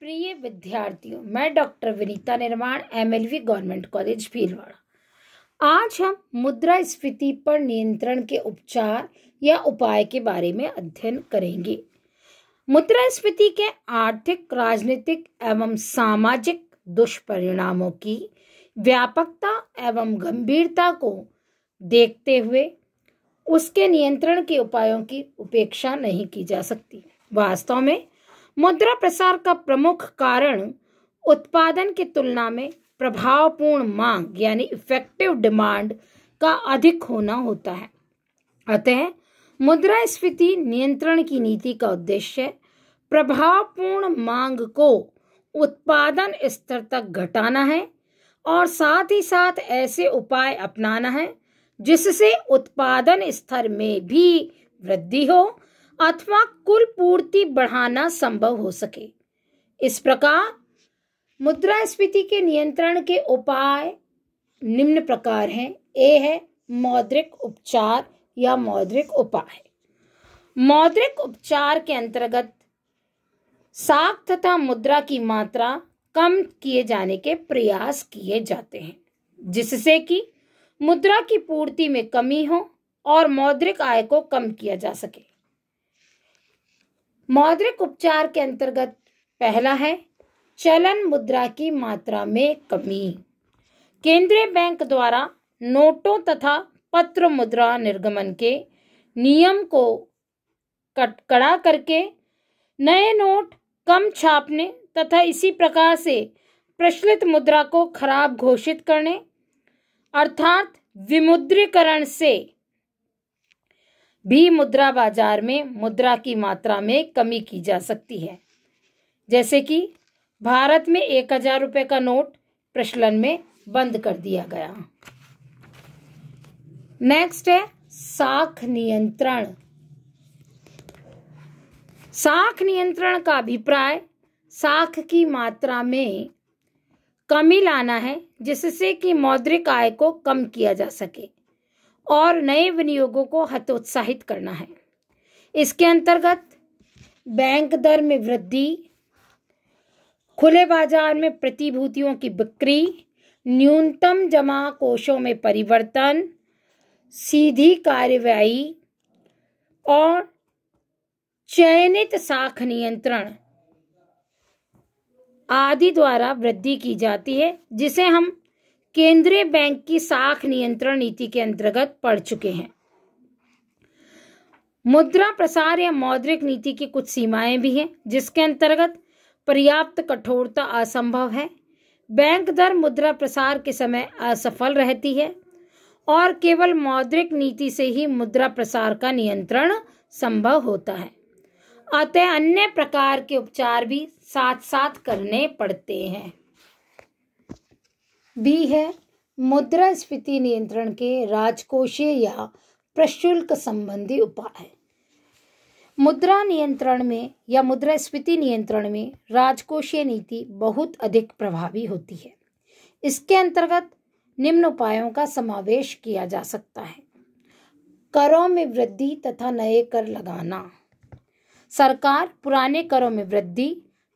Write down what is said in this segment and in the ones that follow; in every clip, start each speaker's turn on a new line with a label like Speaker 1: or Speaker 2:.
Speaker 1: प्रिय विद्यार्थियों मैं डॉक्टर विनीता निर्माण एमएलवी गवर्नमेंट कॉलेज भीलवाड़ा आज हम मुद्रा स्फीति पर नियंत्रण के उपचार या उपाय के बारे में अध्ययन करेंगे मुद्रा स्फीति के आर्थिक राजनीतिक एवं सामाजिक दुष्परिणामों की व्यापकता एवं गंभीरता को देखते हुए उसके नियंत्रण के उपायों की उपेक्षा नहीं की जा सकती वास्तव में मुद्रा प्रसार का प्रमुख कारण उत्पादन की तुलना में प्रभावपूर्ण मांग यानी इफेक्टिव डिमांड का अधिक होना होता है अतः मुद्रा स्फीति नियंत्रण की नीति का उद्देश्य प्रभावपूर्ण मांग को उत्पादन स्तर तक घटाना है और साथ ही साथ ऐसे उपाय अपनाना है जिससे उत्पादन स्तर में भी वृद्धि हो अथवा कुल पूर्ति बढ़ाना संभव हो सके इस प्रकार मुद्रास्फीति के नियंत्रण के उपाय निम्न प्रकार हैं ए है मौद्रिक उपचार या मौद्रिक उपाय मौद्रिक उपचार के अंतर्गत साख तथा मुद्रा की मात्रा कम किए जाने के प्रयास किए जाते हैं जिससे कि मुद्रा की पूर्ति में कमी हो और मौद्रिक आय को कम किया जा सके मौद्रिक उपचार के अंतर्गत पहला है चलन मुद्रा की मात्रा में कमी केंद्रीय बैंक द्वारा नोटों तथा पत्र मुद्रा निर्गमन के नियम को कट कड़ा करके नए नोट कम छापने तथा इसी प्रकार से प्रचलित मुद्रा को खराब घोषित करने अर्थात विमुद्रीकरण से भी मुद्रा बाजार में मुद्रा की मात्रा में कमी की जा सकती है जैसे कि भारत में एक हजार रुपये का नोट प्रचलन में बंद कर दिया गया नेक्स्ट है साख नियंत्रण साख नियंत्रण का अभिप्राय साख की मात्रा में कमी लाना है जिससे कि मौद्रिक आय को कम किया जा सके और नए विनियोगों को हतोत्साहित करना है इसके अंतर्गत बैंक दर में वृद्धि खुले बाजार में प्रतिभूतियों की बिक्री न्यूनतम जमा कोषों में परिवर्तन सीधी कार्यवाही और चयनित साख नियंत्रण आदि द्वारा वृद्धि की जाती है जिसे हम केंद्रीय बैंक की साख नियंत्रण नीति के अंतर्गत पड़ चुके हैं मुद्रा प्रसार या मौद्रिक नीति की कुछ सीमाएं भी हैं जिसके अंतर्गत पर्याप्त कठोरता असंभव है बैंक दर मुद्रा प्रसार के समय असफल रहती है और केवल मौद्रिक नीति से ही मुद्रा प्रसार का नियंत्रण संभव होता है अतः अन्य प्रकार के उपचार भी साथ साथ करने पड़ते हैं बी है मुद्रास्फीति नियंत्रण के राजकोषीय या प्रशुल्क संबंधी उपाय मुद्रा नियंत्रण में या मुद्रास्फीति नियंत्रण में राजकोषीय नीति बहुत अधिक प्रभावी होती है इसके अंतर्गत निम्न उपायों का समावेश किया जा सकता है करों में वृद्धि तथा नए कर लगाना सरकार पुराने करों में वृद्धि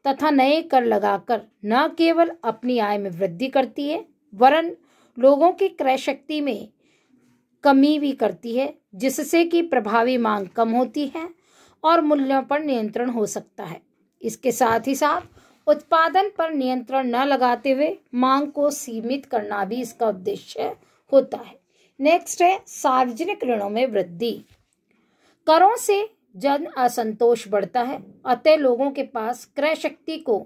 Speaker 1: तथा नए कर लगाकर न केवल अपनी आय में वृद्धि करती है वरन लोगों की क्रय शक्ति में कमी भी करती है जिससे कि प्रभावी मांग कम होती है और मूल्यों पर नियंत्रण हो सकता है इसके साथ ही साथ उत्पादन पर नियंत्रण न लगाते हुए मांग को सीमित करना भी इसका उद्देश्य होता है नेक्स्ट है सार्वजनिक ऋणों में वृद्धि करों से जन असंतोष बढ़ता है अतः लोगों के पास क्रय शक्ति को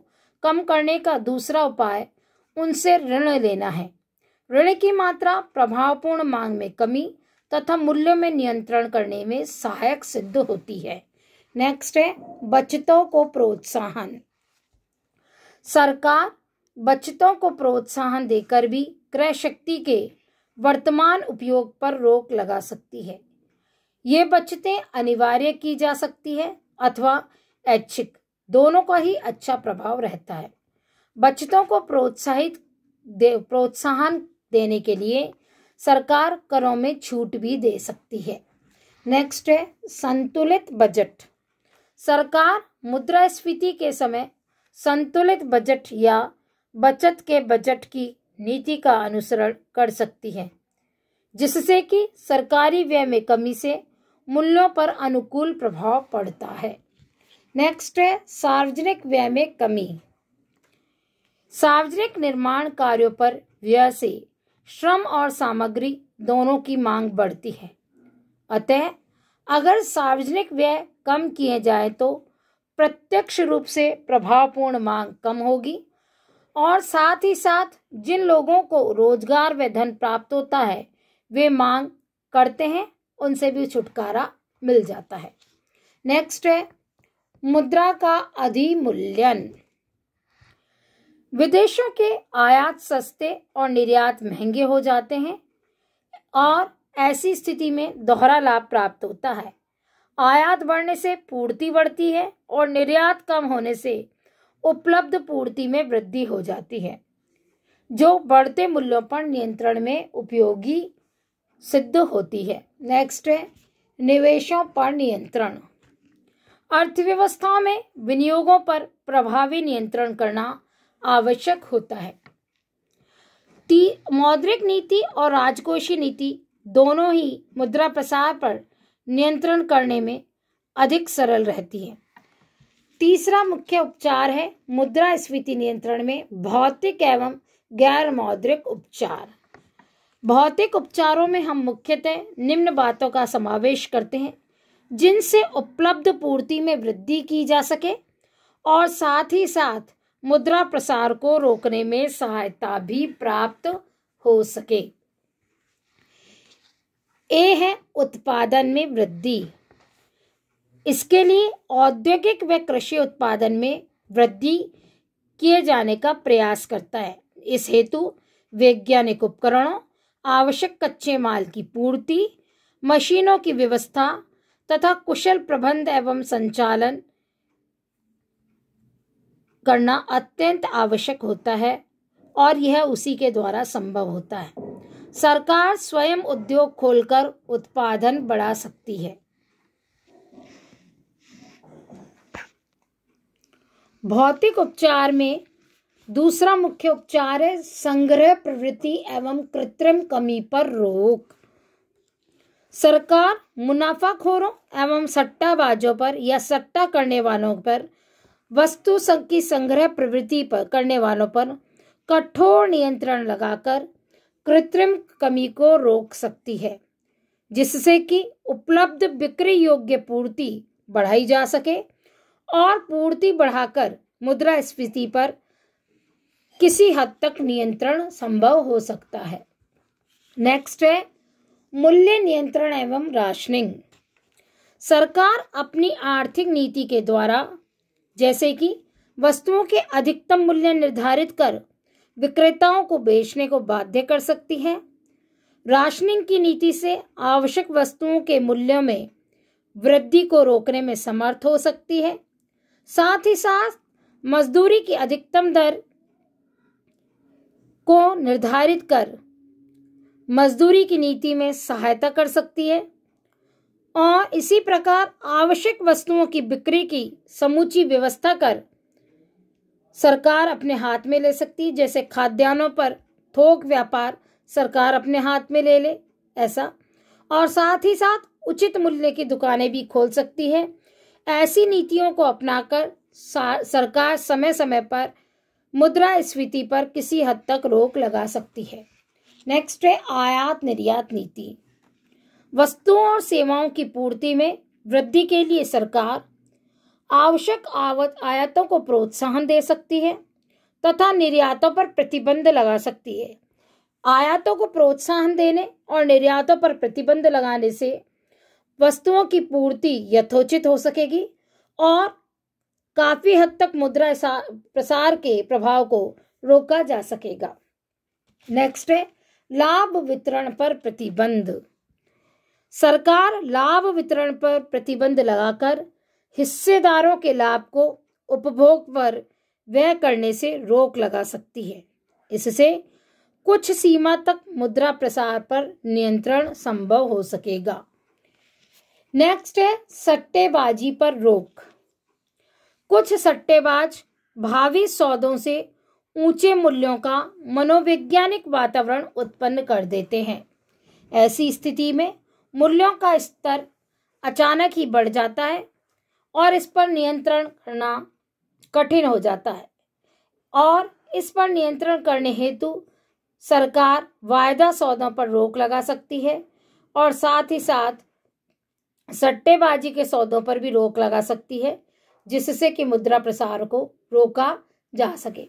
Speaker 1: कम करने का दूसरा उपाय उनसे ऋण लेना है ऋण की मात्रा प्रभावपूर्ण मांग में कमी तथा मूल्य में नियंत्रण करने में सहायक सिद्ध होती है नेक्स्ट है बचतों को प्रोत्साहन सरकार बचतों को प्रोत्साहन देकर भी क्रय शक्ति के वर्तमान उपयोग पर रोक लगा सकती है ये बचतें अनिवार्य की जा सकती है अथवा ऐच्छिक दोनों का ही अच्छा प्रभाव रहता है बचतों को प्रोत्साहित दे प्रोत्साहन देने के लिए सरकार करों में छूट भी दे सकती है नेक्स्ट है संतुलित बजट सरकार मुद्रास्फीति के समय संतुलित बजट या बचत के बजट की नीति का अनुसरण कर सकती है जिससे कि सरकारी व्यय में कमी से मूल्यों पर अनुकूल प्रभाव पड़ता है नेक्स्ट है सार्वजनिक व्यय में कमी सार्वजनिक निर्माण कार्यों पर व्यय से श्रम और सामग्री दोनों की मांग बढ़ती है अतः अगर सार्वजनिक व्यय कम किए जाए तो प्रत्यक्ष रूप से प्रभावपूर्ण मांग कम होगी और साथ ही साथ जिन लोगों को रोजगार व धन प्राप्त होता है वे मांग करते हैं उनसे भी छुटकारा मिल जाता है नेक्स्ट है मुद्रा का अधिमूल्यन विदेशों के आयात सस्ते और निर्यात महंगे हो जाते हैं और ऐसी स्थिति में दोहरा लाभ प्राप्त होता है आयात बढ़ने से पूर्ति बढ़ती है और निर्यात कम होने से उपलब्ध पूर्ति में वृद्धि हो जाती है जो बढ़ते मूल्यों पर नियंत्रण में उपयोगी सिद्ध होती है नेक्स्ट है निवेशों पर नियंत्रण अर्थव्यवस्था में विनियोगों पर प्रभावी नियंत्रण करना आवश्यक होता है ती मौद्रिक नीति और राजकोषीय नीति दोनों ही मुद्रा प्रसार पर नियंत्रण करने में अधिक सरल रहती है तीसरा मुख्य उपचार है मुद्रा स्फीति नियंत्रण में भौतिक एवं गैर मौद्रिक उपचार भौतिक उपचारों में हम मुख्यतः निम्न बातों का समावेश करते हैं जिनसे उपलब्ध पूर्ति में वृद्धि की जा सके और साथ ही साथ मुद्रा प्रसार को रोकने में सहायता भी प्राप्त हो सके ए है उत्पादन में वृद्धि इसके लिए औद्योगिक व कृषि उत्पादन में वृद्धि किए जाने का प्रयास करता है इस हेतु वैज्ञानिक उपकरणों आवश्यक कच्चे माल की पूर्ति मशीनों की व्यवस्था तथा कुशल प्रबंध एवं संचालन करना अत्यंत आवश्यक होता है और यह उसी के द्वारा संभव होता है सरकार स्वयं उद्योग खोलकर उत्पादन बढ़ा सकती है भौतिक उपचार में दूसरा मुख्य उपचार है संग्रह प्रवृत्ति एवं कृत्रिम कमी पर रोक सरकार मुनाफाखोरों एवं सट्टाबाजों पर या सट्टा करने वालों पर वस्तु की संग्रह प्रवृत्ति पर करने वालों पर कठोर नियंत्रण लगाकर कृत्रिम कमी को रोक सकती है जिससे कि उपलब्ध बिक्री योग्य पूर्ति बढ़ाई जा सके और पूर्ति बढ़ाकर मुद्रा स्फीति पर किसी हद तक नियंत्रण संभव हो सकता है नेक्स्ट है मूल्य नियंत्रण एवं राशनिंग सरकार अपनी आर्थिक नीति के द्वारा जैसे कि वस्तुओं के अधिकतम मूल्य निर्धारित कर विक्रेताओं को बेचने को बाध्य कर सकती है राशनिंग की नीति से आवश्यक वस्तुओं के मूल्यों में वृद्धि को रोकने में समर्थ हो सकती है साथ ही साथ मजदूरी की अधिकतम दर को निर्धारित कर मजदूरी की नीति में सहायता कर सकती है और इसी प्रकार आवश्यक वस्तुओं की बिक्री की समूची व्यवस्था कर सरकार अपने हाथ में ले सकती है जैसे खाद्यान्नों पर थोक व्यापार सरकार अपने हाथ में ले ले ऐसा और साथ ही साथ उचित मूल्य की दुकानें भी खोल सकती है ऐसी नीतियों को अपनाकर सरकार समय समय पर मुद्रा स्फीति पर किसी हद तक रोक लगा सकती है नेक्स्ट है आयात निर्यात नीति वस्तुओं और सेवाओं की पूर्ति में वृद्धि के लिए सरकार आवश्यक आवत आयातों को प्रोत्साहन दे सकती है तथा निर्यातों पर प्रतिबंध लगा सकती है आयातों को प्रोत्साहन देने और निर्यातों पर प्रतिबंध लगाने से वस्तुओं की पूर्ति यथोचित हो सकेगी और काफी हद तक मुद्रा प्रसार के प्रभाव को रोका जा सकेगा नेक्स्ट है लाभ वितरण पर प्रतिबंध सरकार लाभ वितरण पर प्रतिबंध लगाकर हिस्सेदारों के लाभ को उपभोग पर व्यय करने से रोक लगा सकती है इससे कुछ सीमा तक मुद्रा प्रसार पर नियंत्रण संभव हो सकेगा नेक्स्ट है सट्टेबाजी पर रोक कुछ सट्टेबाज भावी सौदों से ऊंचे मूल्यों का मनोवैज्ञानिक वातावरण उत्पन्न कर देते हैं ऐसी स्थिति में मूल्यों का स्तर अचानक ही बढ़ जाता है और इस पर नियंत्रण करना कठिन हो जाता है और इस पर नियंत्रण करने हेतु सरकार वायदा सौदों पर रोक लगा सकती है और साथ ही साथ सट्टेबाजी के सौदों पर भी रोक लगा सकती है जिससे कि मुद्रा प्रसार को रोका जा सके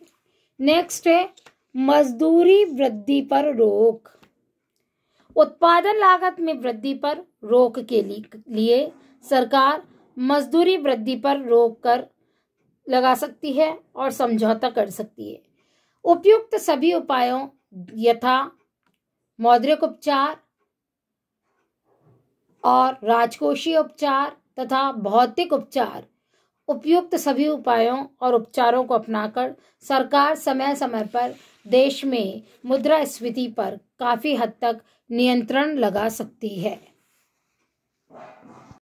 Speaker 1: नेक्स्ट है मजदूरी वृद्धि पर रोक उत्पादन लागत में वृद्धि पर रोक के लिए सरकार मजदूरी वृद्धि पर रोक कर लगा सकती है और समझौता कर सकती है उपयुक्त सभी उपायों यथा मौद्रिक उपचार और राजकोषीय उपचार तथा भौतिक उपचार उपयुक्त सभी उपायों और उपचारों को अपनाकर सरकार समय समय पर देश में मुद्रास्फीति पर काफ़ी हद तक नियंत्रण लगा सकती है